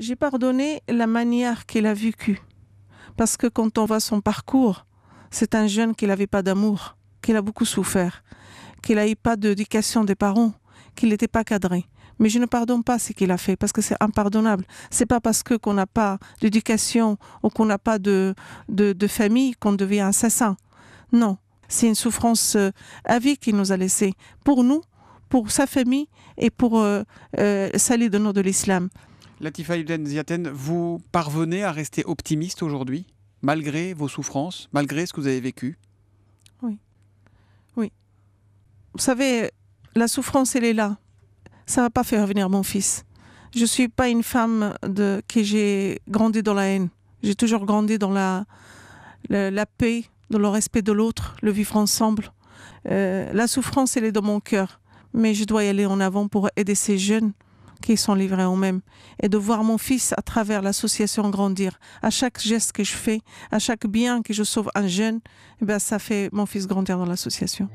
J'ai pardonné la manière qu'il a vécu, Parce que quand on voit son parcours, c'est un jeune qui n'avait pas d'amour, qui a beaucoup souffert, qu'il n'avait pas d'éducation des parents, qui n'était pas cadré. Mais je ne pardonne pas ce qu'il a fait parce que c'est impardonnable. C'est pas parce que qu'on n'a pas d'éducation ou qu'on n'a pas de, famille qu'on devient assassin. Non, c'est une souffrance euh, à vie qu'il nous a laissée pour nous, pour sa famille et pour euh, euh de nom de l'islam. Latifa Ibn vous parvenez à rester optimiste aujourd'hui, malgré vos souffrances, malgré ce que vous avez vécu Oui. Oui. Vous savez, la souffrance, elle est là. Ça ne va pas faire revenir mon fils. Je ne suis pas une femme de, que j'ai grandi dans la haine. J'ai toujours grandi dans la, la, paix, dans le respect de l'autre, le vivre ensemble. Euh, la souffrance, elle est dans mon cœur. Mais je dois y aller en avant pour aider ces jeunes qui sont livrés eux-mêmes et de voir mon fils à travers l'association grandir. À chaque geste que je fais, à chaque bien que je sauve un jeune, eh ben, ça fait mon fils grandir dans l'association.